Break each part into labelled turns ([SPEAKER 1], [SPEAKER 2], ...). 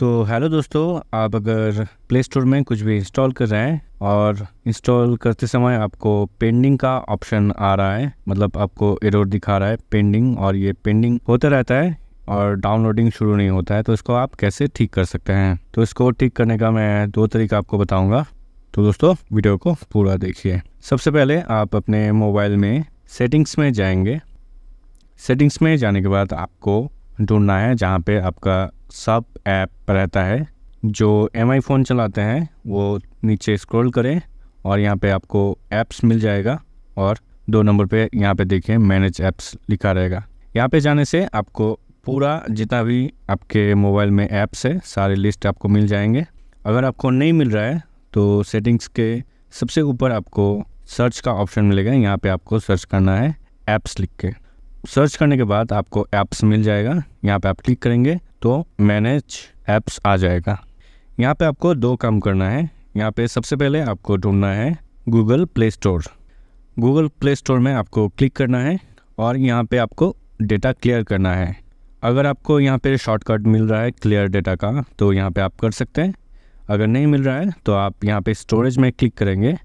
[SPEAKER 1] तो हेलो दोस्तों आप अगर प्ले स्टोर में कुछ भी इंस्टॉल कर रहे हैं और इंस्टॉल करते समय आपको पेंडिंग का ऑप्शन आ रहा है मतलब आपको एरर दिखा रहा है पेंडिंग और ये पेंडिंग होता रहता है और डाउनलोडिंग शुरू नहीं होता है तो इसको आप कैसे ठीक कर सकते हैं तो इसको ठीक करने का मैं दो तरीका आपको बताऊंगा तो दोस्तों वीडियो को पूरा देखिए सबसे पहले आप अपने मोबाइल में सेटिंग्स में जाएंगे सेटिंग्स में जाने के बाद आपको ढूंढना है जहाँ पे आपका सब ऐप रहता है जो एम आई फ़ोन चलाते हैं वो नीचे स्क्रॉल करें और यहाँ पे आपको ऐप्स मिल जाएगा और दो नंबर पे यहाँ पे देखें मैनेज ऐप्स लिखा रहेगा यहाँ पे जाने से आपको पूरा जितना भी आपके मोबाइल में ऐप्स है सारे लिस्ट आपको मिल जाएंगे अगर आपको नहीं मिल रहा है तो सेटिंग्स के सबसे ऊपर आपको सर्च का ऑप्शन मिलेगा यहाँ पे आपको सर्च करना है ऐप्स लिख के सर्च करने के बाद आपको ऐप्स मिल जाएगा यहाँ पे आप क्लिक करेंगे तो मैनेज ऐप्स आ जाएगा यहाँ पे आपको दो काम करना है यहाँ पे सबसे पहले आपको ढूंढना है Google Play Store Google Play Store में आपको क्लिक करना है और यहाँ पे आपको डेटा क्लियर करना है अगर आपको यहाँ पे शॉर्टकट मिल रहा है क्लियर डेटा का तो यहाँ पे आप कर सकते हैं अगर नहीं मिल रहा है तो आप यहाँ पे स्टोरेज में क्लिक करेंगे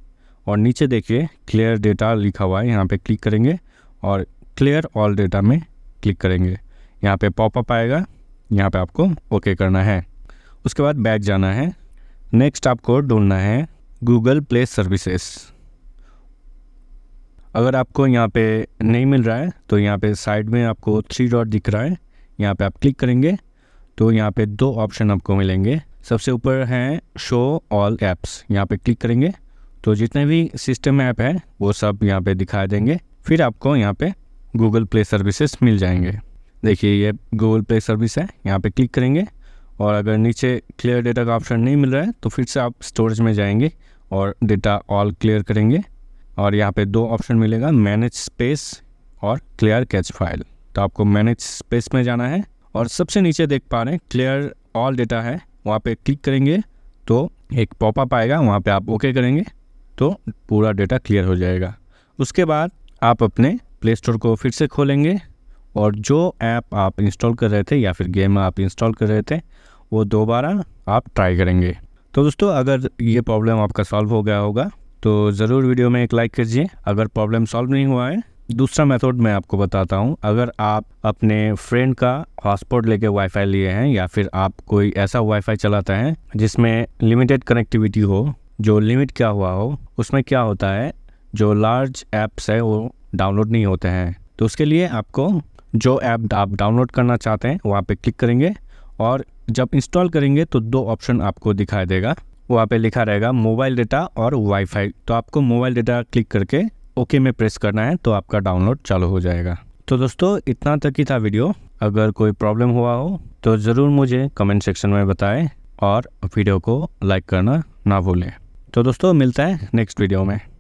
[SPEAKER 1] और नीचे देखिए क्लियर डेटा लिखा हुआ है यहाँ पे क्लिक करेंगे और क्लियर ऑल डेटा में क्लिक करेंगे यहाँ पे पॉपअप आएगा यहाँ पे आपको ओके करना है उसके बाद बैक जाना है नेक्स्ट आपको ढूंढना है गूगल प्ले सर्विसेस अगर आपको यहाँ पे नहीं मिल रहा है तो यहाँ पे साइड में आपको थ्री डॉट दिख रहा है यहाँ पे आप क्लिक करेंगे तो यहाँ पे दो ऑप्शन आपको मिलेंगे सबसे ऊपर हैं शो ऑल ऐप्स यहाँ पे क्लिक करेंगे तो जितने भी सिस्टम ऐप हैं वो सब यहाँ पे दिखाई देंगे फिर आपको यहाँ पे गूगल प्ले सर्विसेज मिल जाएंगे देखिए ये गूगल प्ले सर्विस है यहाँ पे क्लिक करेंगे और अगर नीचे क्लियर डेटा का ऑप्शन नहीं मिल रहा है तो फिर से आप स्टोरेज में जाएंगे और डेटा ऑल क्लियर करेंगे और यहाँ पे दो ऑप्शन मिलेगा मैनेज स्पेस और क्लियर कैच फाइल तो आपको मैनेज स्पेस में जाना है और सबसे नीचे देख पा रहे हैं क्लियर ऑल डेटा है वहाँ पे क्लिक करेंगे तो एक पॉपअप आएगा वहाँ पे आप ओके करेंगे तो पूरा डेटा क्लियर हो जाएगा उसके बाद आप अपने प्ले स्टोर को फिर से खोलेंगे और जो ऐप आप इंस्टॉल कर रहे थे या फिर गेम आप इंस्टॉल कर रहे थे वो दोबारा आप ट्राई करेंगे तो दोस्तों अगर ये प्रॉब्लम आपका सॉल्व हो गया होगा तो ज़रूर वीडियो में एक लाइक कीजिए अगर प्रॉब्लम सॉल्व नहीं हुआ है दूसरा मेथड मैं आपको बताता हूँ अगर आप अपने फ्रेंड का हॉटस्पॉट लेके वाईफाई लिए हैं या फिर आप कोई ऐसा वाईफाई चलाता है जिसमें लिमिटेड कनेक्टिविटी हो जो लिमिट क्या हुआ हो उसमें क्या होता है जो लार्ज ऐप्स है वो डाउनलोड नहीं होते हैं तो उसके लिए आपको जो ऐप आप डाउनलोड करना चाहते हैं वहाँ पे क्लिक करेंगे और जब इंस्टॉल करेंगे तो दो ऑप्शन आपको दिखाई देगा वहाँ पे लिखा रहेगा मोबाइल डेटा और वाईफाई तो आपको मोबाइल डेटा क्लिक करके ओके में प्रेस करना है तो आपका डाउनलोड चालू हो जाएगा तो दोस्तों इतना तक ही था वीडियो अगर कोई प्रॉब्लम हुआ हो तो ज़रूर मुझे कमेंट सेक्शन में बताएं और वीडियो को लाइक करना ना भूलें तो दोस्तों मिलता है नेक्स्ट वीडियो में